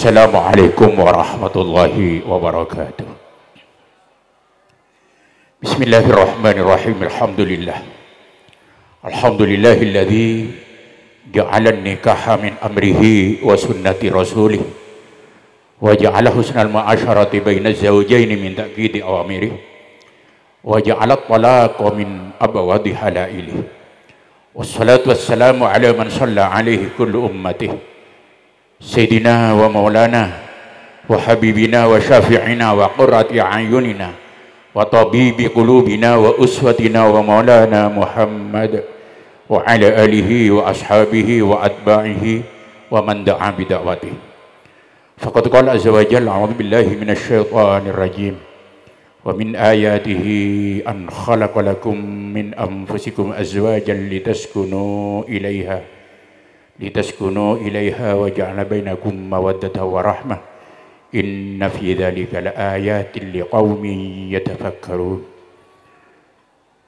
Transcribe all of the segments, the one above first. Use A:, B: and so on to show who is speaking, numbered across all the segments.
A: السلام عليكم ورحمة الله وبركاته بسم الله الرحمن الرحيم الحمد لله الحمد لله الذي جعل النكاح من أمره وسنة رسوله وجعل حسن المعاشرة بين الزوجين من تأكيد أوامره وجعل الطلاق من أبواب حلائله والصلاة والسلام على من صلى عليه كل أمته سيدنا ومولانا وحبيبنا وشافعنا وقرة عيوننا وطبيب قلوبنا وأسوتنا ومولانا محمد وعلى آله وأصحابه وأتباعه ومن دعا بدعوته فقد قال عز وجل أعوذ بالله من الشيطان الرجيم ومن آياته أن خلق لكم من أنفسكم أزواجا لتسكنوا إليها litaskunu ilaiha wa ja'ala bainakum mawaddata wa rahmah inna fi dhalika laayatin liqaumin yatafakkarun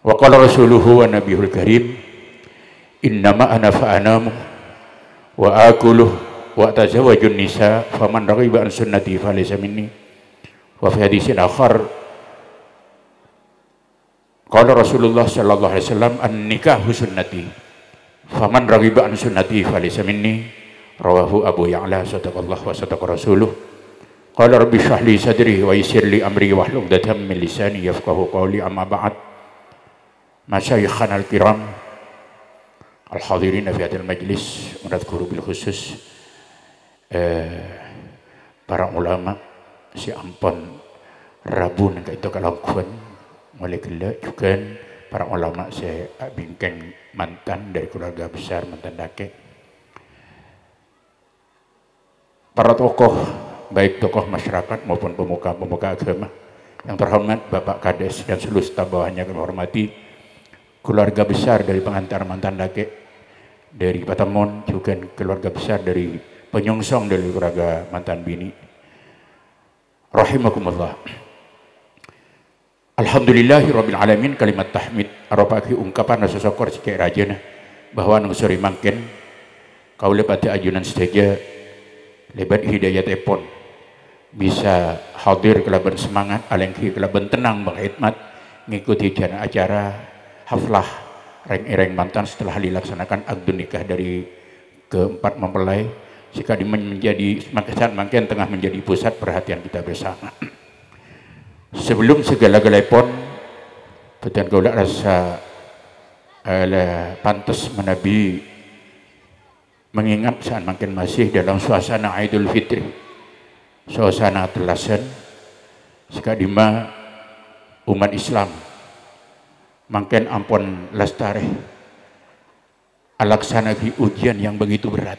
A: wa qala rasuluhu wa nabiyul karim innama ana fa'anamu wa akuluh wa tazawwajun nisa faman raghiba an sunnati falaysa minni wa fi hadisin akhar qala rasulullah sallallahu alaihi wasallam an nikahu sunnati faman ragiba an sunnati falisa minni rawahu Abu Ya'la sadaqallahu wa sadaqa rasuluh qala rabbi shrah sadri wa yassir amri wa hlul 'uqdatam min lisani yafqahu qawli amma ba'd masyayikhana al-kiram al-hadirin fi majlis unadhkuru bil khusus eh, para ulama si ampon rabu ka itu kuen mulai kela juga para ulama saya bingkeng mantan dari keluarga besar mantan dake para tokoh baik tokoh masyarakat maupun pemuka-pemuka agama yang terhormat Bapak Kades dan seluruh staf bawahnya kami hormati keluarga besar dari pengantar mantan dake dari Patamon juga keluarga besar dari penyongsong dari keluarga mantan bini rahimakumullah Alhamdulillahi kalimat tahmid ki ungkapan kek raja na bahwa nungsuri mangken kau lepati ajunan saja lebat hidayat epon bisa hadir kelaban semangat alengki kelaban tenang berkhidmat mengikuti jana acara haflah reng-reng mantan setelah dilaksanakan agdun nikah dari keempat mempelai jika menjadi makin makin tengah menjadi pusat perhatian kita bersama sebelum segala-galai pon Betan kau tak rasa ala pantas menabi mengingat saat makin masih dalam suasana Idul Fitri suasana telasan sekadima umat Islam makin ampun lestari alaksanagi ujian yang begitu berat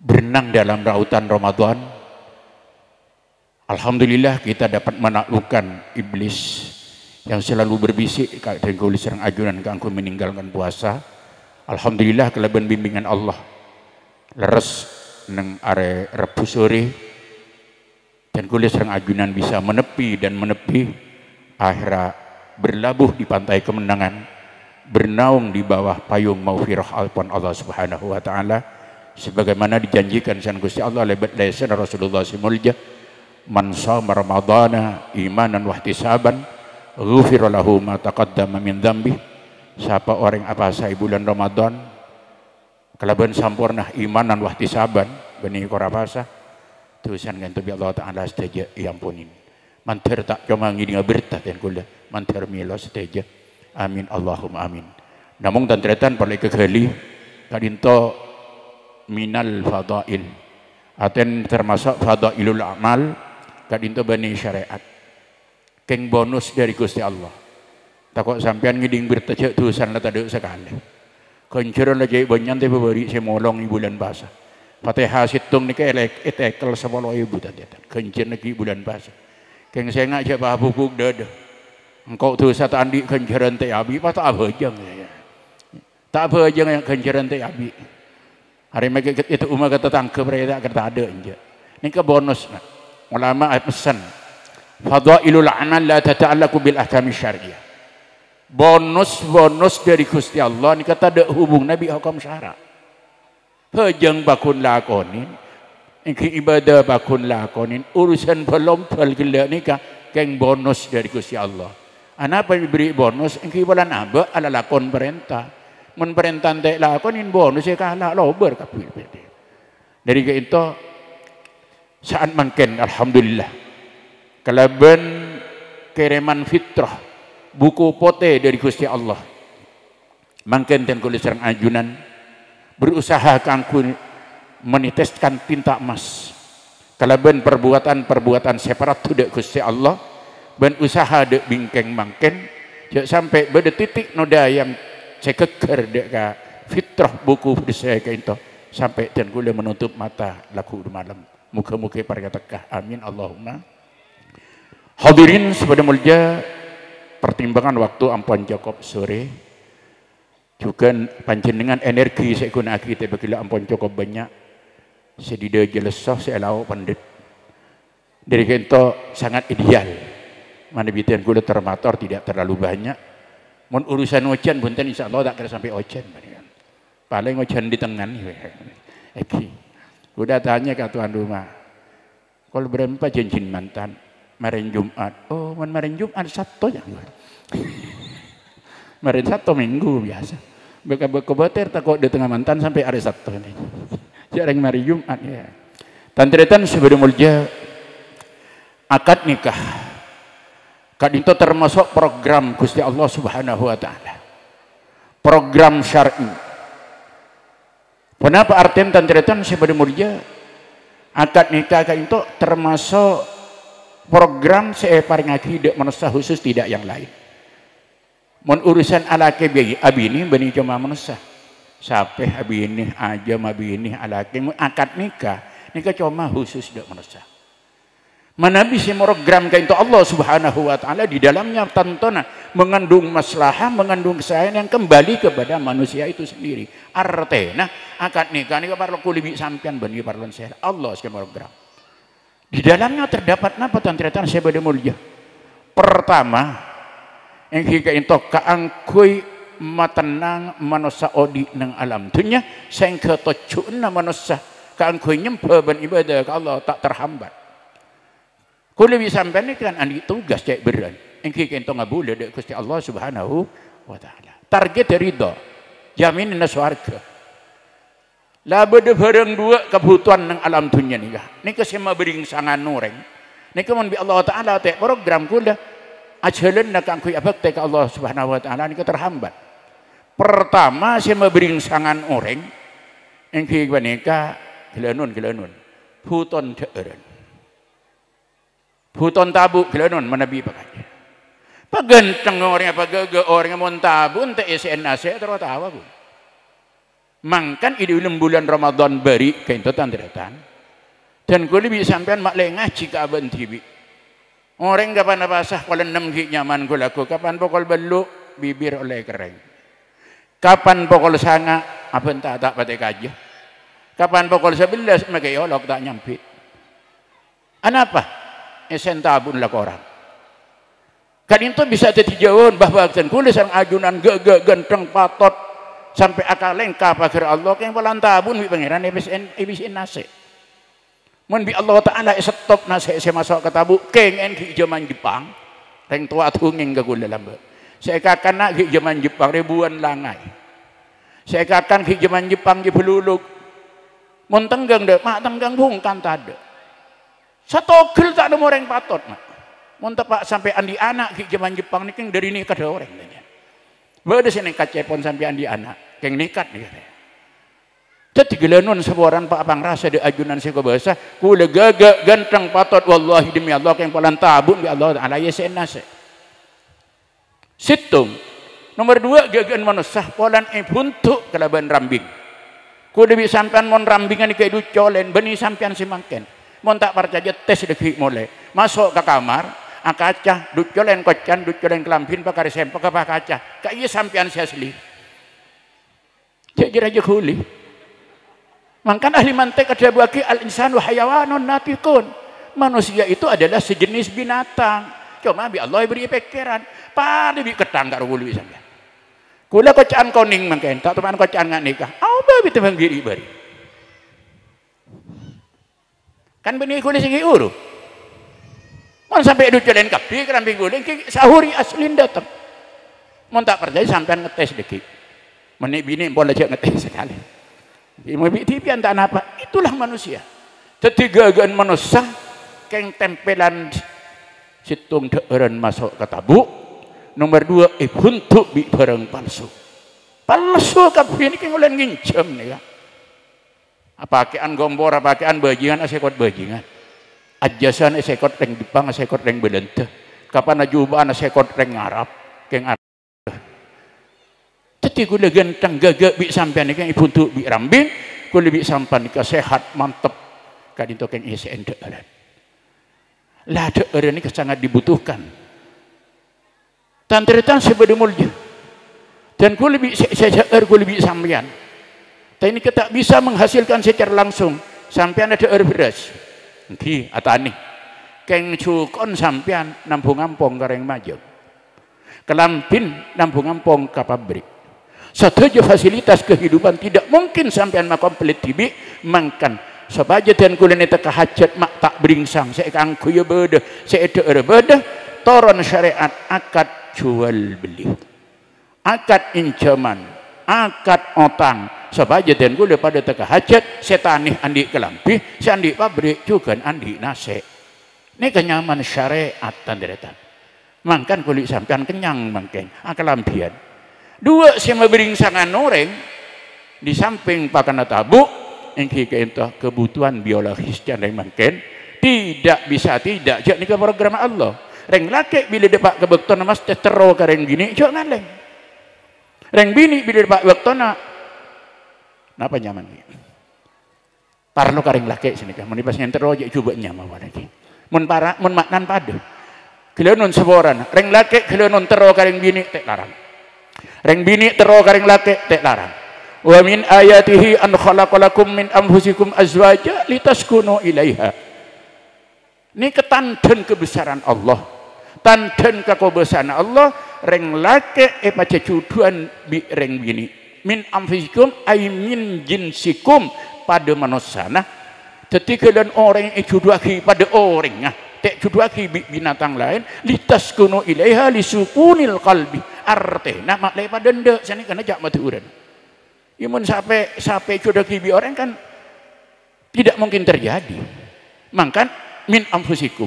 A: berenang dalam rautan Ramadan Alhamdulillah kita dapat menaklukkan iblis yang selalu berbisik Kak Tengku Serang Ajunan aku meninggalkan puasa Alhamdulillah kelebihan bimbingan Allah leres neng are rebu sore Tengku Serang Ajunan bisa menepi dan menepi akhirnya berlabuh di pantai kemenangan bernaung di bawah payung maufirah alpon Allah subhanahu wa ta'ala sebagaimana dijanjikan sang Gusti Allah lebat lesen Rasulullah simulja man sama Ramadana imanan wahtisaban ghufirullahu ma taqaddama min dhambi siapa orang apa saya bulan Ramadan kelaban sampurna iman dan wahdi saban bani korapasa tulisan kan tapi Allah Ta'ala seteja iampun ini mantir tak cuma ngini berita dan kula mantir milo setaja amin Allahumma amin namun dan teretan paling kekali kadinto minal fadail aten termasuk fadailul amal kadinto bani syariat Keng bonus dari Gusti Allah. Takut sampean ngiding bertejak tulisan lah tadi sekali. Kencuran lah banyak tapi beri semolong ibu bulan basah. Fatihah situng nih ke elek etekel sepuluh ibu tadi. Kencuran lagi bulan basah. Keng saya ngajak bah buku dada. Engkau tuh satu andi kencuran teh abi, pas tak apa aja ya. Tak apa aja yang kencuran teh abi. Hari mereka itu umat kata tangke mereka kata ada aja. Ini ke bonus Ulama pesan fadailul amal la tata'allaku bil ahkami syariah bonus-bonus dari Gusti Allah ni kata ada hubung Nabi hukum syara hejang bakun lakonin ingki ibadah bakun lakonin urusan belum pelgila ni kan keng bonus dari Gusti Allah Anapa apa diberi bonus? Engkau bila naba ala lakon perintah. Men perintah tak lakonin bonus ya kalah lober kapil. Dari ke itu saat mungkin alhamdulillah kelaben kereman fitrah buku pote dari Gusti Allah mangken ten kula sareng ajunan berusaha kangku menitiskan tinta emas kalaban perbuatan-perbuatan separat tu dek Gusti Allah ben usaha dek bingkeng mangken jak sampai pada titik noda yang cekeker dek ka fitrah buku saya ke itu sampai dan kula menutup mata laku malam muka-muka para tekah amin Allahumma Hadirin sepeda mulia pertimbangan waktu ampun Jacob sore juga panjenengan energi saya guna kita begila ampun Jacob banyak jelas jelesah saya lau pandit dari kento sangat ideal mana bidan gula termator tidak terlalu banyak mon urusan ocean bunten insya Allah tak kira sampai ocean paling ocean di tengah Eki udah tanya ke Tuhan rumah kalau berempat janjin mantan Maren Jumat. Oh, man maren Jumat Sabtu ya. maren Sabtu Minggu biasa. Beka-beka bater takut di tengah mantan sampai hari Sabtu ini. Jarang ya, mari Jumat ya. Tantretan sebelum mulia akad nikah. Kad itu termasuk program Gusti Allah Subhanahu wa taala. Program syar'i. Kenapa artinya tantretan sebelum mulia akad nikah itu termasuk program saya ngaji dek manusia khusus tidak yang lain mon urusan ala kebiayi abini bani cuma manusia sampai abini aja ma mabini ala kemu akad nikah nikah cuma khusus dek manusia Mana bisa program kain Allah Subhanahu wa taala di dalamnya tantona mengandung maslahah, mengandung kesayangan yang kembali kepada manusia itu sendiri. Nah akad nikah nikah aku lebih sampean bani parlon Allah si program. Di dalamnya terdapat napa tuan ternyata saya pada mulia. Pertama, yang kita itu keangkui matenang manusia odi nang alam. tuhnya, saya nang manusia keangkui nyempah ben ibadah ke Allah tak terhambat. Kau lebih sampai ni kan andi tugas cek beran. Yang kita itu nggak boleh dek kusti Allah subhanahu wa ta'ala. Target ridho. Jaminan surga. Lah de bareng dua kebutuhan nang alam dunia nih kah. Nih kesema bering sangan nureng. Nih kemun bi Allah Taala teh program kuda. ajalan nak angku apa teh Allah Subhanahu Wa Taala nih terhambat. Pertama sema bering sangan orang engki waneka gelanun gelanun huton deeren. Huton tabu gelanun bi pakai. Pagenteng orang apa gege orang yang mau tabu ente SNAC terus tawa gue mangkan ide ulum bulan Ramadan beri kainto deretan, dan kuli lebih sampean mak lengah jika aban tibi orang kapan apa sah kalau enam gik nyaman kula laku kapan pokol belu bibir oleh kering kapan pokol sanga apa entah tak patek aja kapan pokol sebelas mereka ya olok tak nyampi anapa esen eh, tabun lah orang kan itu bisa jadi jauh bahwa kulis yang ajunan gege genteng patot sampai akal lengkap akhir Allah yang walang tabun bi pangeran ibis en ibis nase mun bi Allah taala stop nase se masuk ke tabu keng en zaman Jepang teng tua tungeng gak gula be. saya nak di zaman Jepang ribuan langai saya kakan di zaman Jepang di peluluk mun tenggang dek mak tenggang ada, satu satogel tak ada orang patot mak mun tepak sampai andi anak di zaman Jepang ni keng dari ni kada orang Berde sini kacepon sampai andi anak. Keng nikat nih katanya. Tadi gelenun sebuaran pak abang rasa di ajunan kau bahasa. Kula gaga ganteng patot wallahi demi Allah keng palan tabun di ya Allah ala ya se. Situng. Nomor dua gagan manusah polan ibuntuk kelaban rambing. Ku demi sampean mon rambingan ke du colen beni sampean mangken. Mon tak percaya tes dekhi mulai. Masuk ke kamar, angkaca du colen kocan du colen kelampin pakar sempak apa kaca. Kaya sampean si asli. Cek jiraja kuli. Mangkan ahli mantek ada bagi al insanu hayawanun natikun. Manusia itu adalah sejenis binatang. Cuma bi Allah beri pikiran. Pada bi ketang tak rugi sampean. Kula kocaan koning mangkain, tak teman kocaan nggak nikah. Au bi teman giri beri. Kan benih kuli segi uru. Mon sampai du jalan kapi kerambing guling sahuri aslin datang. Mon tak percaya sampai ngetes dekik. Menik bini pun lejak ngetih sekali. bini tipi tak apa. Itulah manusia. Tetiga agan manusia keng tempelan situng deeran masuk ke tabu. Nomor dua ibuntuk eh, bi barang palsu. Palsu kabeh ini keng ulen ngincem nih ya. Pakaian gombor, pakaian bajingan, asekot bajingan. Ajasan asekot reng asyik asekot reng Belente. Kapan asyik asekot reng Arab, keng Arab. Siti kula genteng gagak bi sampean kan ibu tu bi rambin kula bi sampan ke sehat mantep keng kan isi ISN dearan. Lah dearan ini sangat dibutuhkan. Tantretan sebeda mulja. Dan kula bi er kula lebih sampean. Tapi ini kita bisa menghasilkan secara langsung sampean ada air er beras. Nggih, atane. Keng cukon sampean nampung ampong kareng majeng. Kelampin nampung ampong ka pabrik. Setuju fasilitas kehidupan tidak mungkin sampean makom pelit tibi mangkan. dan kulin itu kehajat mak tak beringsang. Saya kangku ya beda. Saya itu berbeda. Toron syariat akad jual beli. Akad injaman. Akad otang. dan kulin pada teka hajat. Saya tanih andi kelampi. Saya andi pabrik juga andi nase Ini kenyaman syariat tanda Makan kulit sampean kenyang Akan Akalambian dua siapa beringsangan noreng di samping pakana tabu kita itu kebutuhan biologis yang mungkin tidak bisa tidak jadi ke program Allah reng laki bila dapat ke bekton mas tetero karen gini cok kan ngaleng reng bini bila dapat bektona apa nyaman gini parlo karen laki sini kan menipas yang tero coba nyaman lagi mun para mun maknan pada kelionon seboran reng laki kelionon tero karen bini tek larang Reng bini tero kareng late tek larang. Wa min ayatihi an khalaqalakum min anfusikum azwaja litaskunu ilaiha. Ini ketandan kebesaran Allah. Tandan kebesaran Allah reng lake e cecuduan cuduan bi reng bini. Min anfusikum ay min jinsikum pada manusana. nah. dan orang yang e pada orang nah tek cuduaki binatang lain litas kuno ilaiha lisukunil kalbi arte nak mak lepa denda sini kena jak mati uran imun ya sampai sampai cuduaki bi orang kan tidak mungkin terjadi mangkan min amfusikum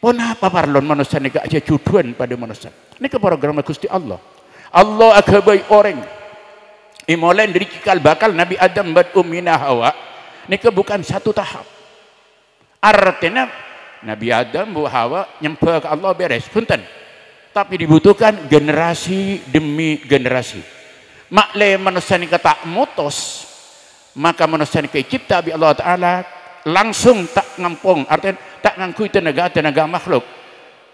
A: pon apa parlon manusia ni aja cuduan pada manusia ini ke program Gusti Allah Allah akabai orang imolain dari cikal bakal Nabi Adam bad umina hawa ini bukan satu tahap artinya Nabi Adam, Bu Hawa nyempel ke Allah beres, punten. Tapi dibutuhkan generasi demi generasi. Makle manusia ini kata mutos, maka manusia ini kecipta bi Allah Ta'ala langsung tak ngampung, artinya tak ngangkui tenaga-tenaga makhluk.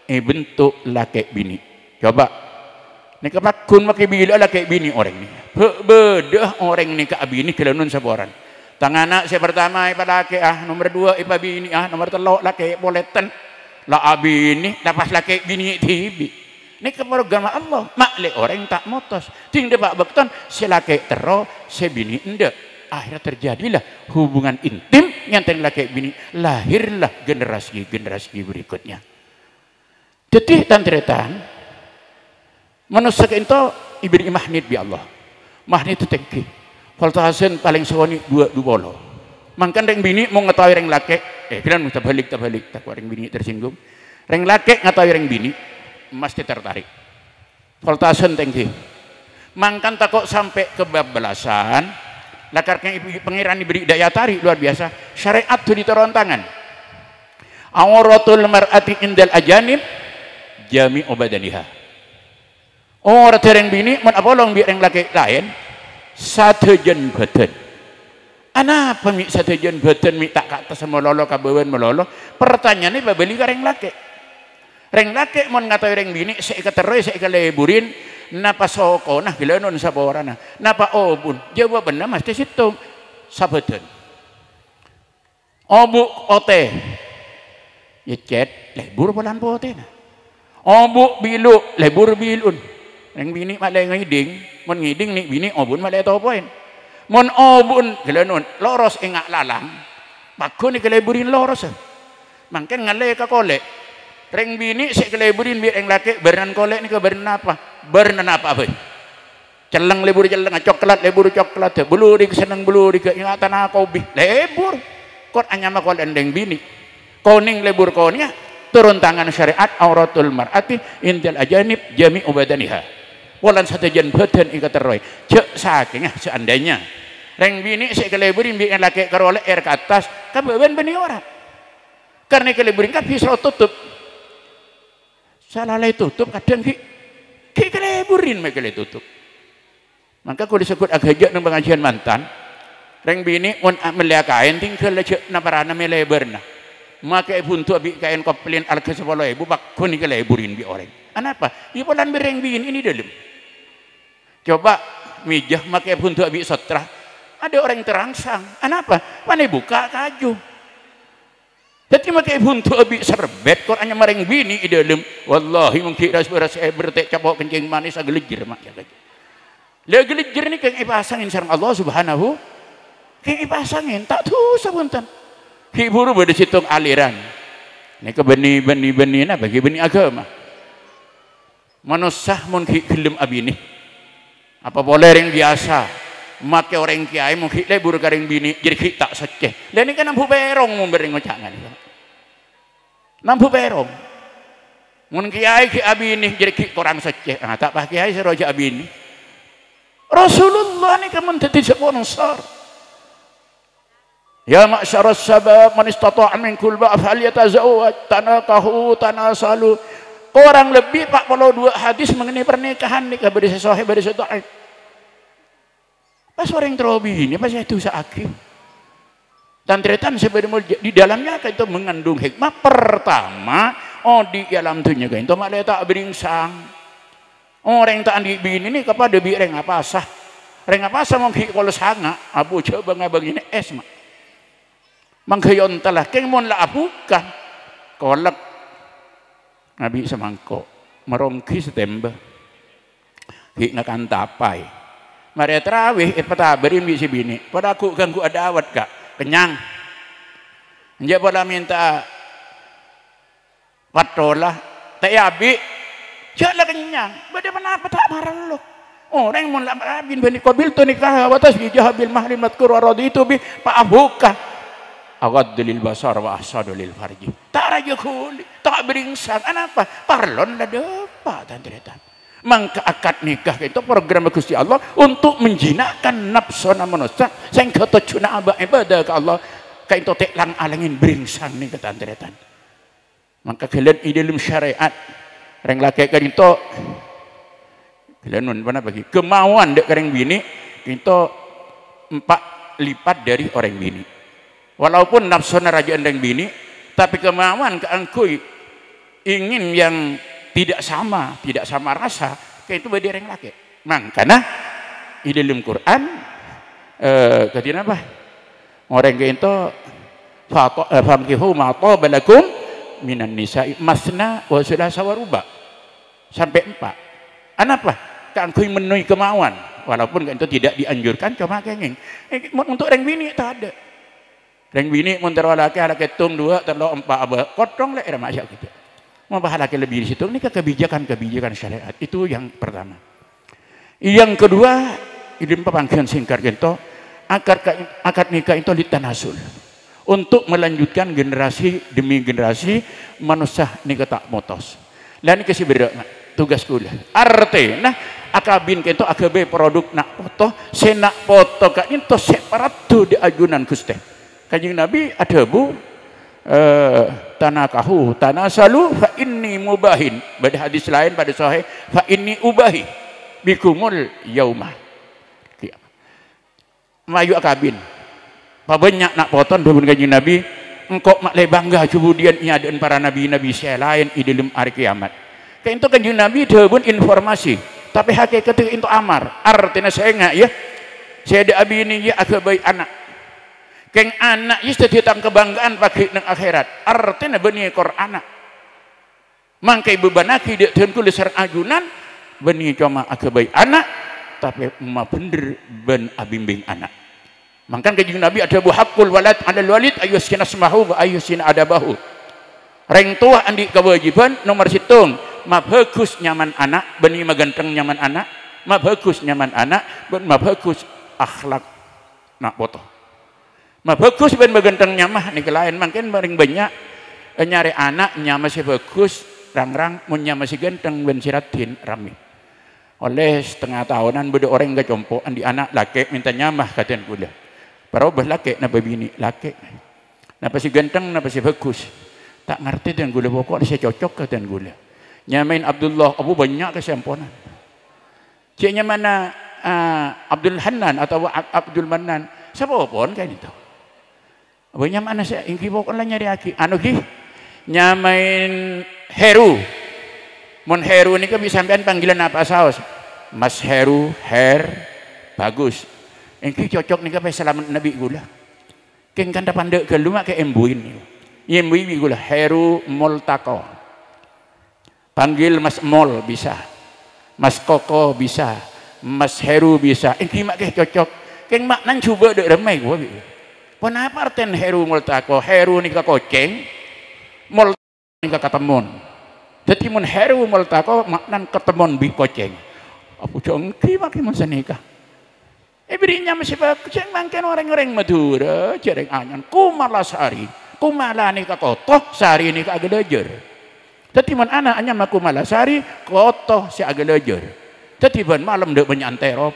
A: Eh bentuk laki bini. Coba ini kemakun maki bila lah kayak bini orang ini. Bedah orang ini ke abini sebuah sabaran anak saya pertama ipa laki ah, nomor dua ipa bini ah, nomor telok laki boleh ten. Lah abini ah, lepas laki bini tibi. Ini keprograman Allah. makle orang tak motos. ting pak beton si laki tero, si bini endak Akhirnya terjadilah hubungan intim yang tadi laki bini. Lahirlah generasi-generasi berikutnya. Jadi tantretan manusia itu ibu-ibu imahnid bi Allah. Mahnid itu tengkih Falta paling sewani dua dua bolo. Mangkan reng bini mau ngetawi reng laki, eh kira mau terbalik terbalik tak reng bini tersinggung. Reng laki ngetawi reng bini, mesti tertarik. Falta Hasan tengki. Mangkan takut sampai ke bab belasan, lakarnya pangeran diberi daya tarik luar biasa. Syariat tuh di tangan. Awaratul mar'ati indal ajanib jami obadaniha. Orang reng bini, mau apa long biar reng laki lain, jen beten. ana apa satu jen beten mi tak kata lolo kabawean melolo pertanyaannya babeli kareng laki reng laki mon ngatai reng bini seiketeroi seikeleburin napa soko nah non nun sabawarana napa obun benar mas. situ sabetan obuk ote yecet lebur pelan pote nah? obuk bilu lebur bilun yang bini malah ngiding, mon ngiding nih bini obun malah tau poin, Mon obun gelenun loros engak lalang. Paku nih keleburin loros. Mangke ngalai ke kolek. Reng bini si keleburin biar yang laki berenan kolek nih ke berenan apa? Beran apa apa? Celeng lebur celeng, coklat lebur coklat, belur di seneng belur, di keingatan aku bi, lebur. Kau hanya kole endeng bini, koning lebur konya, turun tangan syariat auratul mar'ati intil ajanib jami ubadaniha Walan jen beten ikat kateroy. Cek saking ah seandainya. Reng bini si keleburin bi laki karo oleh air ke atas, kabewen beni ora. Karena keleburin kan bisa tutup. Salah tutup kadang ki ki keleburin mek tutup. Maka kalau disebut agak nang pengajian mantan, reng bini on amelia ah, kain tinggal lejek naparana meleberna. Maka ibu untuk abi kain koplin al kesepuluh ibu bakun keleburin bi orang. Anapa? Ibu ya, lan bereng bini ini dalam. Coba mijah pakai buntu abis sotra. Ada orang yang terangsang. Kenapa? Mana buka kaju. Jadi pakai buntu abis serbet. Korannya mereng bini di dalam. Wallahi ras sebera saya eh, bertek capok kencing manis agak lejir mak ya lagi. Lagi lejir ni ipasangin sarang Allah subhanahu. Kang ipasangin tak tuh sebentar. Hiburu pada situ aliran. Ini ke benih-benih-benih nah bagi benih agama. Manusah mun gelem abinih. Apa boleh ring biasa? Make orang kiai mau lebur karing bini jadi kita seceh. Dan ini kan nampu berong mau beri ngocangan. Nampu berong. Mun kiai ki abini jadi ki orang seceh. Nah, tak pak kiai seroja abini. Rasulullah ini kan menjadi sponsor. Ya masyarakat sabab man istata'a minkum tanah tahu tanakahu tanasalu Kurang lebih Pak dua hadis mengenai pernikahan nikah beri sesuai beri sesuai. Pas orang terobi ini pas itu sakit. Dan ternyata sebenarnya di dalamnya kan itu mengandung hikmah. Pertama, oh di dalam tunya kan itu malah tak beringsang. Oh Orang tak di bini ini kepada bi reng apa sah. Reng apa sah mungkin kalau sanga abu coba ngabang ini es mak. Mangkayon telah keng mon lah abu kan kolak Nabi semangkok merongki setembah hikna kantapai Maria terawih et eh, pataberin si bini pada aku ganggu ada awat kak kenyang dia pada minta patolah tak yabi jalan kenyang bagaimana mana tak marah lo orang mau bin bani kobil tu nikah watas bijah jahabil mahrimat kurwa rodi itu bi pak abuka awad dulil basar wa asad dulil farji. Tak raja kuli, tak beringsar. Kenapa? Parlon lah depa tantretan. Mangka akad nikah itu program Gusti Allah untuk menjinakkan nafsu na manusia sing cuna aba ibadah ke Allah ka itu tek lang alangin beringsang nih ke tantretan. Mangka kalian idealum syariat reng laki ka itu kalian nun mana bagi kemauan dek kering bini itu empat lipat dari orang bini Walaupun nafsu raja endeng bini, tapi kemauan keangkui ingin yang tidak sama, tidak sama rasa, kayak itu beda yang laki. Mang, karena di dalam Quran, eh, ketina apa? Orang kayak itu, eh, famkihu ma'to balakum minan nisa' masna wa sulasa waruba. Sampai empat. Kenapa? keangkui menuhi kemauan. Walaupun itu tidak dianjurkan, cuma kenging. Eh, untuk orang bini tak ada Reng bini mun laki ada tung dua tero empat abah kotong lek era kita, gitu. Mau bahalake lebih di situ ini kebijakan-kebijakan syariat itu yang pertama. Yang kedua, idem pepangkian singkar gento akar akad nikah itu ditanasul untuk melanjutkan generasi demi generasi manusia nikah tak motos. Lain kasih beda tugas kuliah, Arti nah akabin kento akabe produk nak foto senak foto kak itu separatu di ajunan kustek. Kanjeng Nabi adabu kahu eh, tanakahu salu fa ini mubahin. Pada hadis lain pada sahih fa ini ubahi bikumul yauma. Iya. Mayu akabin. banyak nak potong dengan kanjeng Nabi engkau mak bangga kemudian ada para nabi-nabi saya lain di dalam hari kiamat. Kayak itu kanjeng Nabi debun informasi, tapi hakikatnya itu amar. Artinya saya enggak ya. Saya ada abi ini ya aku baik anak Keng anak itu jadi tang kebanggaan pagi neng akhirat. Artinya benih kor anak. Mangkai beban aki dia kulit kulis ajunan benih cuma baik anak tapi ma bener ben abimbing anak. Mangkan kaji Nabi ada buhakul walad ada walid ayusina semahu ayusina ada bahu. Reng tua andi kewajiban nomor situng ma bagus nyaman anak benih maganteng nyaman anak ma bagus nyaman anak ben ma bagus akhlak nak botoh mah bagus ben begenten nyamah niki kelain mungkin maring banyak eh, nyari anak nyama si bagus rang-rang, nyama si genteng ben siratin rame oleh setengah tahunan beda orang gak compo andi anak laki minta nyamah katian parau bah laki napa bini laki napa si genteng napa si bagus tak ngerti dan gula pokok saya cocok katian gula nyamain Abdullah Abu banyak kesemponan cie nyamana uh, Abdul Hanan atau Abdul Manan siapa pun kan itu banyak mana saya ingki bokon lah nyari aki. Anu ki nyamain Heru. Mon Heru ini kan bisa panggilan apa saos? Mas Heru, Her, bagus. Ingki cocok nih kape selamat Nabi gula. Keng kan pandek ke luma ke embuin nih. Embuin gula Heru Moltako. Panggil Mas Mol bisa. Mas Koko bisa. Mas Heru bisa. Ingki mak ke cocok. Keng mak nan coba dek remai gua kenapa artinya heru multako? Heru ke koceng, multako ke ketemun. Jadi mun heru multako maknan ketemun bi koceng. Apa jongki pakai mun senika? Ibrinya masih koceng mangken orang-orang Madura, jaring anyan kumala sari, kumala nika kotoh sari nika agelejer. Jadi mun anak anyan makumala sari, kotoh si agelejer. Jadi ban malam dek banyak terop.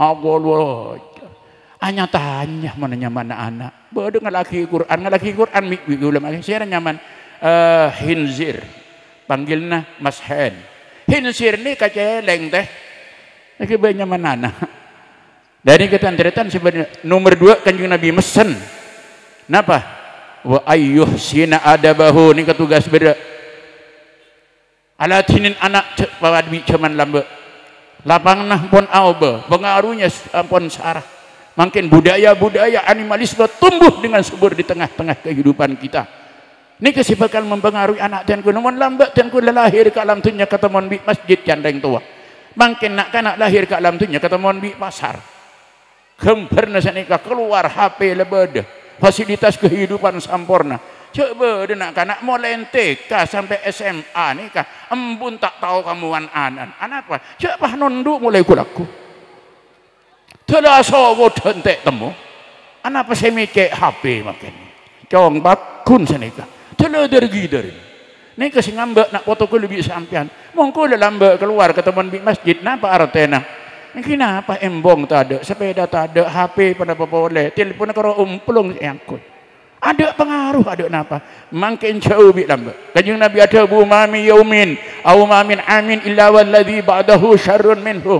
A: Awal-awal hanya tanya mana nyaman anak. Bodoh lagi Quran, lagi Quran Mikir mik ulama. Saya nyaman uh, hinzir. Panggilna Mas Hen. Hinzir ni leng teh. Lagi banyak nyaman anak. Dari ceritaan sebenarnya nomor dua kanjeng Nabi mesen. Napa? Wah Wa ayyuh ada bahu. ni ketugas beda. Alatinin anak pawadwi cuman lamba. Lapang nah pon auba, pengaruhnya pon sarah makin budaya-budaya animalisme tumbuh dengan subur di tengah-tengah kehidupan kita ini kesibukan mempengaruhi anak dan kunamun lambat dan lahir ke alam dunia ketemuan bi masjid candeng tua makin nak kanak lahir ke alam dunia ketemuan bi pasar kemperna nikah keluar HP lebede fasilitas kehidupan sempurna. coba dia nak kanak mau sampai SMA nikah. embun tak tahu kamuan anan anak apa coba nunduk mulai kulaku 들어서 못한 때도 saya mikir HP makin congbat kun senika terledergi dari ini kasih ngambak nak foto ku lebih sampean mongko udah lambak keluar ke teman di masjid napa artena nah, ini kenapa embong tak ada sepeda tak ada HP pada apa boleh telepon umpulung yang engkau. ada pengaruh ada napa Mungkin jauh bi lambak kanjeng nabi ada bu mami yaumin au mamin amin illa lagi ba'dahu syarrun minhu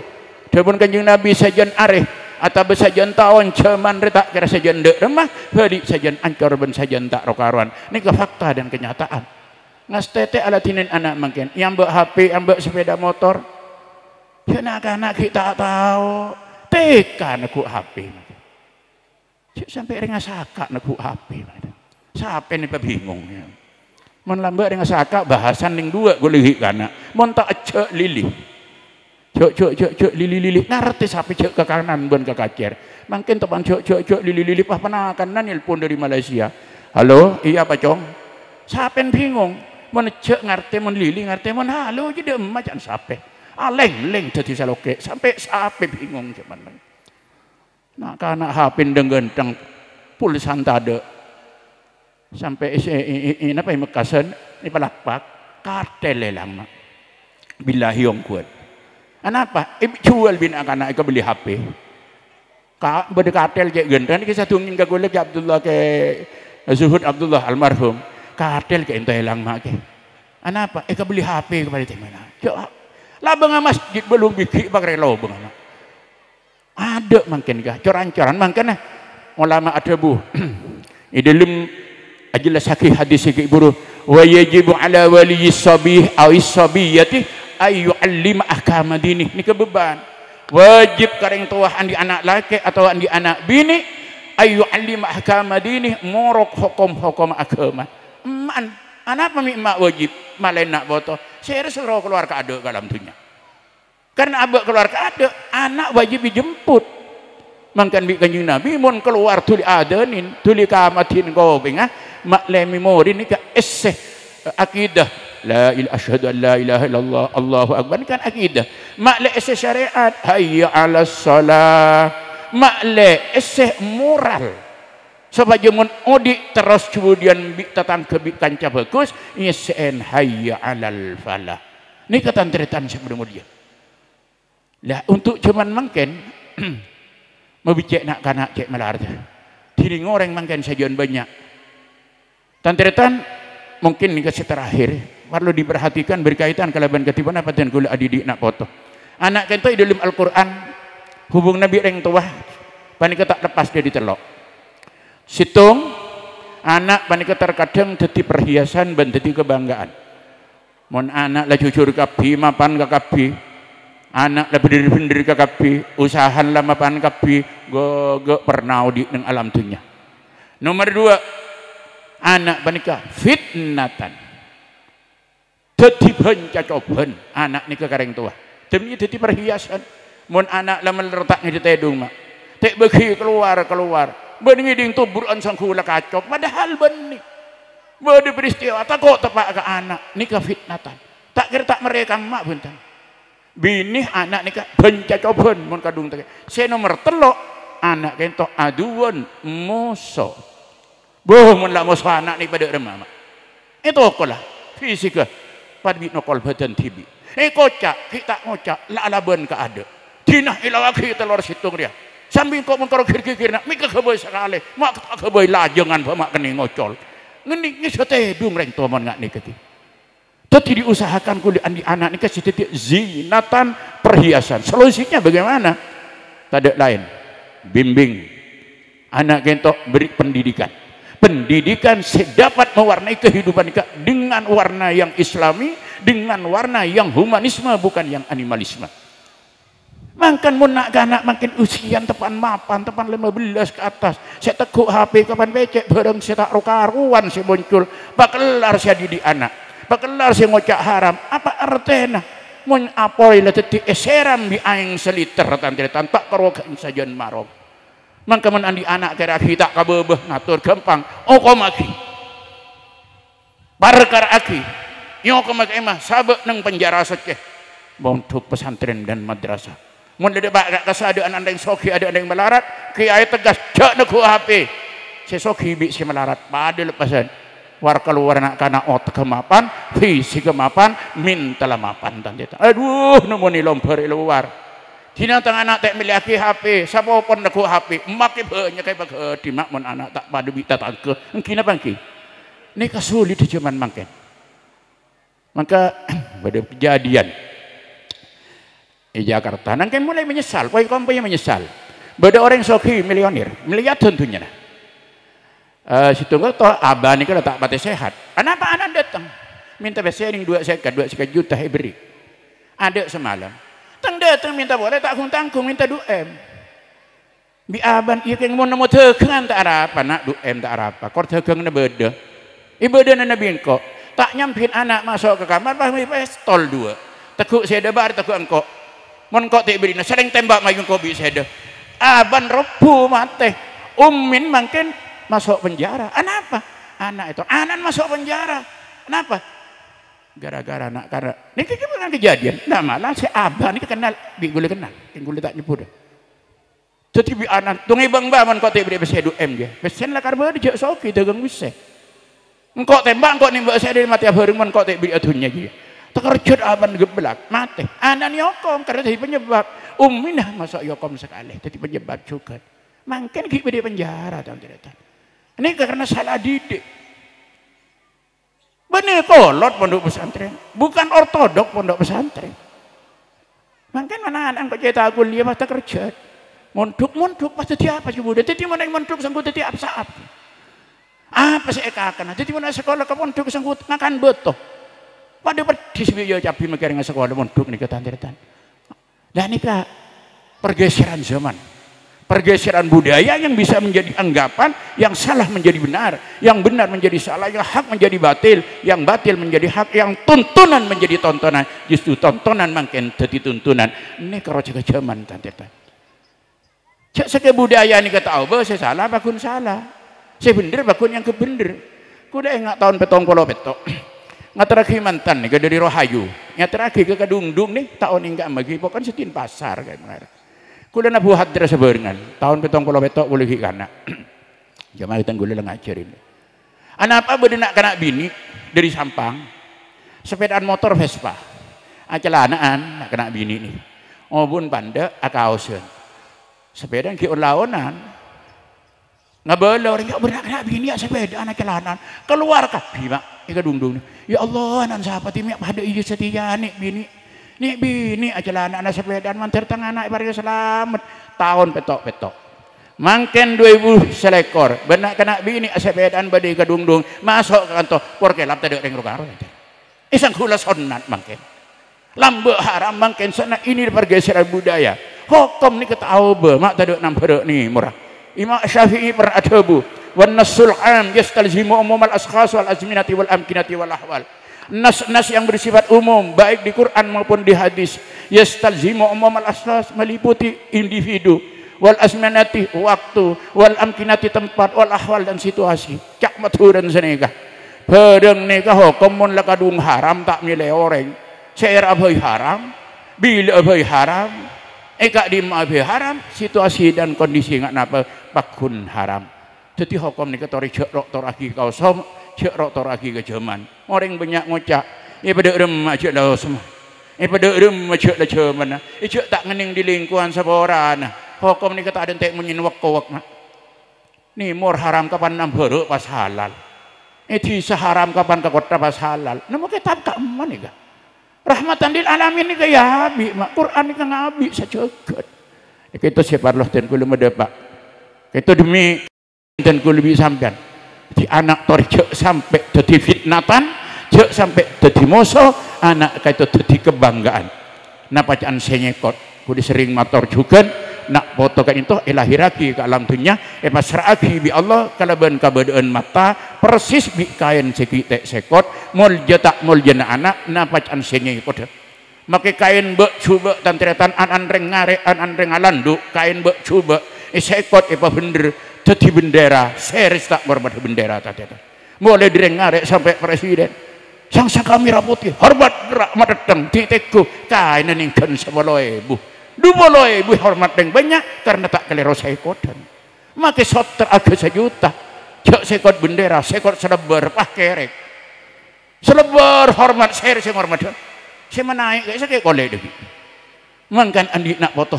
A: Dia pun kanjeng Nabi sejen arif atau sajian tahun cuman retak kira sajian dek remah hadi sajian ancor ben sajian tak rokaruan ini ke fakta dan kenyataan ngas tete ala tinin anak makin yang buat HP yang buat sepeda motor nak anak kita tahu tekan aku HP sampai dengan saka aku HP sampai ini pebingung ya. Mun lambak dengan saka bahasan yang dua gue lihat kana. Mun tak cek lilih. Jok jok jok jok lili lili ngerti nah, sapi jok ke kanan bukan ke kacer. Mungkin teman jok jok jok lili lili pah penakan nan pun dari Malaysia. Halo, iya Pak Cong. Sapen bingung. Mana jok ngerti mana lili ngerti mana halo jadi macam sapi Aleng leng jadi saloke sampai sapi bingung cuman. Nak kana hapin denggenteng pulsan tade. Sampai ini apa yang Mekasan ini pak kartel lelang. bila hiong kuat. Kenapa? Ibu jual bina anak ke beli HP. Kak berdekatel gendra gentan kita satu gak boleh ke Abdullah ke eh, Zuhud Abdullah almarhum. Katel ke entah hilang mak ke. Kenapa? Eka beli HP kepada teman. Jawab. Labang masjid belum bikin pakai lo bang. Ada mungkin kah? Coran-coran mungkin lah. Eh. Ulama ada bu. Idelim dalam ajalah sakit hadis ke buruh, Wa yajibu ala wali sabi awis sabiyati ayu alim akama dini ini kebeban wajib kareng tuah andi anak laki atau andi anak bini ayu alim akama dini morok hukum hukum akama man anak mami mak wajib malena boto saya rasa roh keluar ke aduk dalam dunia karena abah keluar ke aduk anak wajib dijemput mangkan bi kanjeng nabi mun keluar tuli adenin tuli kamatin gobeng ah lemi mori ni ke eseh eh, akidah la ilaha asyhadu an la ilaha illallah Allahu akbar ini kan akidah mak le eseh syariat hayya 'alas shalah mak le eseh moral sebajamun odik terus kemudian tetangga bi kanca bagus yesen hayya 'alal falah ini ketantritan sebelum dia lah untuk cuman mungkin mau bicek nak kanak cek melar Dini ngoreng mungkin sajian banyak Tantritan mungkin kasih terakhir perlu diperhatikan berkaitan kalaban ketiban apa dan gula adidi nak foto anak kita dalam Al-Quran hubung Nabi reng tuah panik tak lepas di telok situng anak panik terkadang jadi perhiasan dan jadi kebanggaan mon anak lah jujur kapi, mapan ke kabi anak lah berdiri-berdiri ke kabi usahan lah mapan kabi gogo pernah di alam dunia nomor dua anak panik fitnatan jadi dadi cocoban anak niku kekareng tua demi dadi perhiasan mun anak lamun letaknya di tedung mak tak begi keluar keluar ben ding tuburan buruan kula kacok padahal ben Bodi peristiwa tak kok tepak ke anak nikah fitnatan tak kira tak mereka mak bintang bini anak nikah benca coban mun kadung tak saya nomor telok anak kento aduan moso boh mun lah moso anak ni pada remah mak itu okelah fisika padmi no badan tibi eh kocak kita kocak la alaban ka ada tinah ilawaki telor situng dia sambil kau mengkor kiri kiri nak mika keboi sekali mak kebay lajengan pamak keni ngocol ngenik ngisah teh dung reng tuaman ngak nih keti tetapi diusahakan kuli andi anak nikah titik zinatan perhiasan solusinya bagaimana Tidak lain bimbing anak gentok beri pendidikan pendidikan sedapat mewarnai kehidupan dengan warna yang islami dengan warna yang humanisme bukan yang animalisme makan mun nak anak makin usian tepan mapan tepan 15 ke atas saya teguk HP kapan becek bareng saya tak karuan saya muncul bakelar saya didi anak bakelar saya ngocak haram apa artinya mun apoy leteti eseram di aing seliter tanpa kerokan sajan marok man kaman andi anak tera kita kabeh ngatur gampang oh komaki barkar aki kau maki emah sabek neng penjara saja bontu pesantren dan madrasah mun dede bak gak kesadaran anak yang soki ada anak yang melarat kiai tegas cak neku HP si soki bi si melarat pada lepasan war keluar nak kana otak kemapan visi kemapan minta mapan tanda aduh nemu ni lompar luar Dina tang anak tak miliki HP, siapa pun ku HP, emak ibu banyak kayak bagai mak mon anak tak padu bita tangke, engkau nak bangki? Ini kesulit di zaman mangken. Maka pada kejadian di Jakarta, nangken mulai menyesal, kau punya menyesal. Bada orang sokhi milioner, melihat tentunya. Uh, situ nggak toh abah ni kalau tak pati sehat, anak anak datang minta besering dua sekat dua sekat juta heberi, Ada semalam, Tang datang minta boleh tak kung tangkung minta duem. Biaban iya keng mau mota tekengan tak apa nak duem tak apa. Kor tekeng ne beda. na ne bingko. Tak nyampin anak masuk ke kamar pas mi tol dua. Tekuk ada bar tekuk engko. Mon kok tak berina sering tembak mayung kobi seda. Aban rebu mate. Ummin mungkin masuk penjara. Anak apa? Anak itu. Anak masuk penjara. Kenapa? gara-gara nak karena ini kita pernah kejadian nah malah si abah ini kenal di gule kenal yang gule tak nyebut jadi bi anak tunggu bang baman kau tiba tiba do m dia pesen lah karena dia soki dagang bisa engkau tembak engkau nembak saya dari mati abah man kau tiba adunya dia terkejut abah ngebelak, mati anak yokom karena jadi penyebab umminah masuk yokom sekali jadi penyebab juga mungkin kita di penjara tuan tidak ini karena salah didik Benih kolot pondok pesantren, bukan ortodok pondok pesantren. Mungkin mana anak kok cerita aku lihat mata kerja. Mondok mondok pasti apa sih budak? Jadi mana yang mondok sanggup tadi apa saat? Apa sih Eka kena? Jadi mana sekolah ke mondok sanggup makan betul. Pada pedis biaya capi mikir nggak sekolah mondok nih ketan-ketan. Dan ini pergeseran zaman pergeseran budaya yang bisa menjadi anggapan yang salah menjadi benar, yang benar menjadi salah, yang hak menjadi batil, yang batil menjadi hak, yang tuntunan menjadi tontonan, justru tontonan makin jadi tuntunan. Ini kalau cek zaman tante tante. Cak budaya ini kata Allah, oh, saya salah, bakun salah. Saya bener, bakun yang kebener. Kuda ingat tahun petong polo petok. terakhir mantan nih, dari Rohayu. terakhir ke kedung-dung nih, tahun ini enggak magi. bukan setin pasar kayak kemarin Kula nabuh hadra sebarengan. Tahun petong kula betok boleh kana. Jamaah kita kula lah ngajarin. Anak apa nak kena bini dari Sampang. Sepedaan motor Vespa. Acelanaan nak kena bini ni. Ngobun oh, panda akausen. Sepedaan ki nggak Ngabala orang yang benak nak bini ya sepeda anak kelanan. Keluar kah bima. Ika dung Ya Allah anak sahabat ini pada iya setia anak bini. Nih bini aja lah anak-anak sepedaan mantir tengah anak bari selamat. Tahun petok-petok. Mangken 2000 selekor. Benak kena bini ah, sepedaan badai gedung-dung. Masuk ke kantor. Porke lap tadi ring rukar. Isang hula sonat mangken. Lambe haram mangken sana ini pergeseran budaya. Hukum ni ketau mak tadi enam perut ni murah. Imam Syafi'i pernah ada bu. Wan nasul am yastalzimu umum al askhas wal azminati wal amkinati wal ahwal nas-nas yang bersifat umum baik di Quran maupun di hadis yastalzimu umum al-aslas meliputi individu wal asmanati waktu wal amkinati tempat wal ahwal dan situasi cak maturan senega pedeng nikah hukumun lakadung haram tak milih orang syair abai haram bila abai haram eka di abai haram situasi dan kondisi ngak napa pakun haram jadi hukum nikah tori jok doktor aki kau som cek rotor lagi ke Jerman orang banyak ngocak ini pada rumah cek dah semua ini pada rumah cek dah Jerman ah. ini cek tak ngening di lingkungan seborana, ah. hukum ni kata ada tak menyin wakwak, ini ah. ni mur haram kapan nam beruk pas halal ini tisa kapan ke kota pas halal Namun kitab tak aman ni kak rahmatan lil alamin ni kaya ya mak Quran ni kang abi sajoget kita siapa loh dan kulo medepak kita demi dan kulo bisa sampean di anak tori sampai jadi fitnatan jok sampai jadi moso, anak itu jadi kebanggaan napa jangan senyekot kudu sering motor juga nak foto kan itu elahiraki eh, ke alam dunia eh masraki bi Allah kalau kalaban kabadaan mata persis bi kain sekitek sekot mul jatak mul jana anak napa jangan senyekot maka kain bek coba tantretan an an ngare an an kain bek coba isekot eh, eh, apa bener jadi bendera seris tak hormat bendera tadi mulai dari ngarek sampai presiden sang sang kami raputi hormat gerak madeteng titikku kain ningkan sama lo ibu dua lo ibu hormat yang banyak karena tak keliru saya kodan maka soter agak sejuta jok sekot bendera sekot selebar pah kerek selebar hormat seris yang hormat saya menaik saya kayak kolek deh mangkan andi nak foto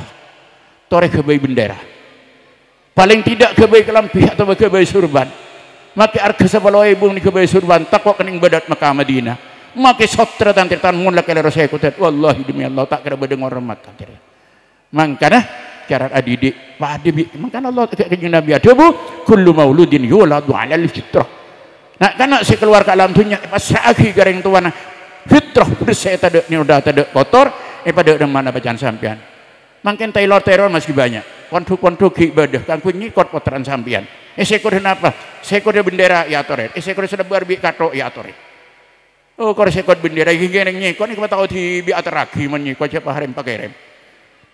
A: torek kebai bendera paling tidak kebaik lampih atau kebaik surban maka arka sebelah ibu ni kebaik surban takwa kening badat maka Madinah maka sotra tantir tan mulak kala rasai kutat wallahi demi Allah tak kira berdengar matang tantir mangkana cara adidik pak adibi mangkana Allah tak kira Nabi ada bu kullu mauludin yuladu ala fitrah nak kena si keluar ke alam dunia pas akhi garing tuan fitrah bersih ada ni udah ada kotor eh pada mana bacaan sampian, mungkin taylor teror masih banyak kontu-kontu ibadah kan ku nyikot kotoran sampean eh sekor kenapa sekor bendera ya, ya toret eh sekor sedebar bi kato ya toret oh kor sekor bendera gini gini nyikot ini tahu di bi ateragi menyikot siapa harem pakai rem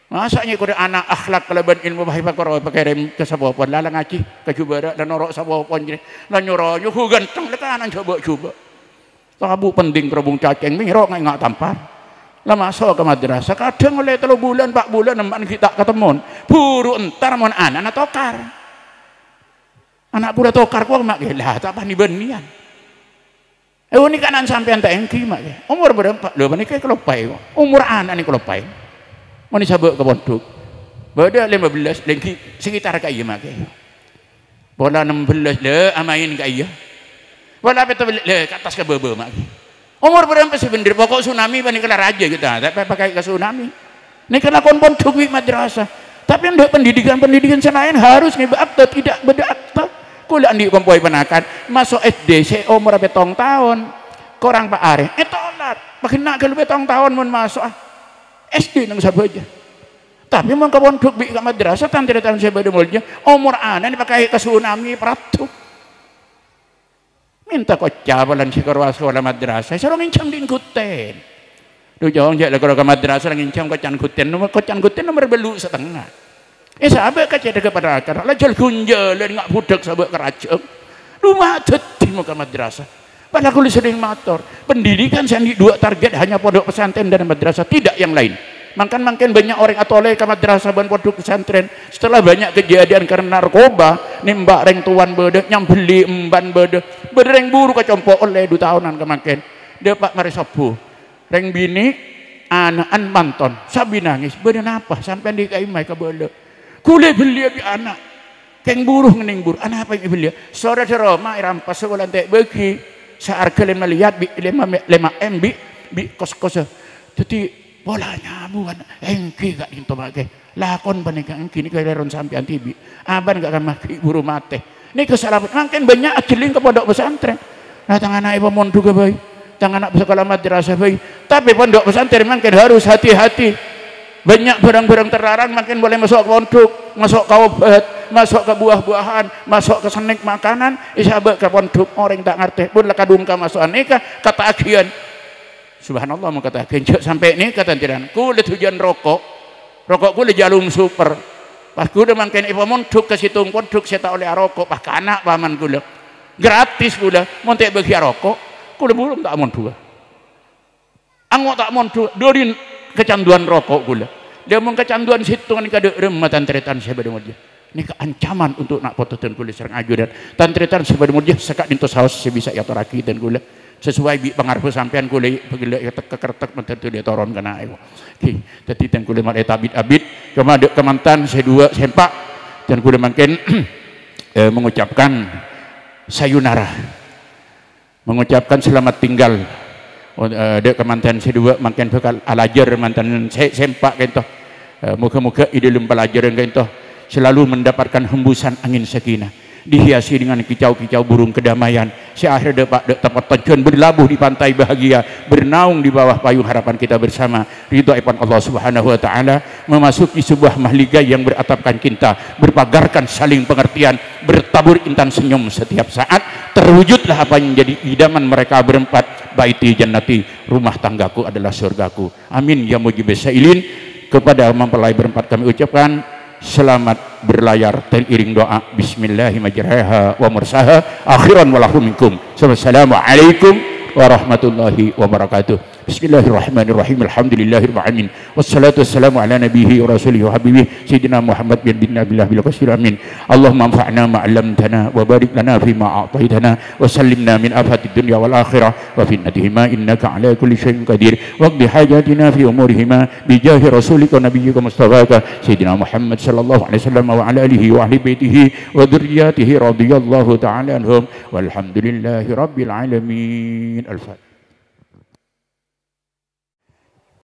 A: masa nyikot anak akhlak keleban ilmu bahaya pakor pakai rem ke sebuah pon lalang ngaji ke jubara dan norok sebuah pon jadi lan nyoro nyuhu ganteng lekanan coba coba tabu penting kerubung cacing ini nggak tampar lama masuk ke madrasah kadang oleh telu bulan pak bulan empat kita ketemu buru entar mon anak anak tokar anak pura tokar kuang mak gila apa nih benian eh ini kanan sampean tak engki mak umur berapa lo menikah kelopai umur anak ini kelopai mana disabuk ke pondok beda lima belas lagi sekitar kayak mak bola enam belas deh ah, amain kayak bola betul deh ke atas ke bebe mak Umur berapa sih bener? Pokok tsunami panik kena raja kita. Gitu. Nah, Tapi pakai ke tsunami. Ini kena konpon duit madrasah. Tapi untuk pendidikan-pendidikan selain harus ngebakta, tidak bedakta. Kuliah di kompoi penakan, masuk SD, saya umur betong tahun. kurang Pak Areh, eh tolak. nak kalau betong tahun mau masuk. Ah. SD nang aja. Tapi mau kawan pondok bi ke madrasah, datang saya pada mulutnya. Umur anak pakai ke tsunami, peratuh. Minta kau cabalan si korwa sekolah madrasah. saya orang incang di kuten. Duh jauh jauh lah kalau ke madrasah kau incam kocan kuten. Nomor kocan kuten nomor belu setengah. Eh sahabat kaca ada kepada akar. Lah jal gunja lah ngak budak sahabat keracung. Rumah di muka madrasah. Padahal kulis sering motor. Pendidikan saya sandi dua target hanya pondok pesantren dan madrasah. Tidak yang lain. Makan makan banyak orang atau oleh kamar madrasah ban produk pesantren. Setelah banyak kejadian karena narkoba, nimbak reng tuan bede, nyambeli emban bede, bereng buru kecompo oleh dua tahunan kemakin dia pak mari sopu reng bini an manton sabi nangis beren apa sampai di kaimai boleh Kule beli abi anak keng buruh ngening buruh anak apa yang belia sore sore ma pas sebulan teh bagi. seharga lima lihat bi lima lima m bi kos kos jadi bola nyabuan engki gak intu lakon panikah engki ini kalian sampai antibi aban gak akan maki buru mate ini kesalahan. Makin banyak ajeling ke pondok pesantren. Nah tangan anak ibu juga ke bayi. Tangan anak sekolah madrasah bayi. Tapi pondok pesantren makin harus hati-hati. Banyak barang-barang terlarang makin boleh masuk ke pondok. Masuk ke obat. Masuk ke buah-buahan. Masuk ke senik makanan. Isabak ke pondok. Orang tak ngerti pun lah kadungka masuk aneka Kata akian. Subhanallah mau kata akian. Sampai ini kata tiran. Kulit hujan rokok. Rokok kulit jalung super Pas udah mangkain ibu munduk ke situ munduk saya tak oleh rokok. Pas kanak paman kuda. Gratis mau tak bagi rokok. Kuda belum tak dua, Angok tak dua, Dorin kecanduan rokok kuda. Dia mau kecanduan situ ni kada rematan teretan saya pada dia. Ini keancaman untuk nak potong kulit serang ajudan. Tan teretan saya pada dia sekat dintos haus saya bisa yatoraki dan kuda sesuai pengaruh sampean kule kekertek mententu dia toron kena ayo ki jadi dan kule mal etabit abit kema kemantan dua sempak dan kule makin eh, mengucapkan sayunara mengucapkan selamat tinggal uh, oh, eh, dek kemantan dua makin bekal alajar mantan saya sempak kento eh, muka-muka ide yang kento selalu mendapatkan hembusan angin sakinah dihiasi dengan kicau-kicau burung kedamaian seakhir dapat tempat terjun berlabuh di pantai bahagia bernaung di bawah payung harapan kita bersama ridho ipan Allah subhanahu wa ta'ala memasuki sebuah mahligai yang beratapkan cinta berpagarkan saling pengertian bertabur intan senyum setiap saat terwujudlah apa yang menjadi idaman mereka berempat baiti jannati rumah tanggaku adalah surgaku amin ya mujib sailin kepada mempelai berempat kami ucapkan selamat berlayar dan iring doa bismillahirrahmanirrahim wa mursaha akhiran walahum minkum. Assalamualaikum warahmatullahi wabarakatuh. بسم الله الرحمن الرحيم الحمد لله رب العالمين والصلاة والسلام على نبيه ورسوله وحبيبه سيدنا محمد بن بن عبد الله بالقصير آمين اللهم انفعنا ما علمتنا وبارك لنا فيما أعطيتنا وسلمنا من آفات الدنيا والآخرة وفتنتهما إنك على كل شيء قدير واقض حاجاتنا في أمورهما بجاه رسولك ونبيك مصطفاك سيدنا محمد صلى الله عليه وسلم وعلى آله وأهل بيته وذرياته رضي الله تعالى عنهم والحمد لله رب العالمين الفاتحة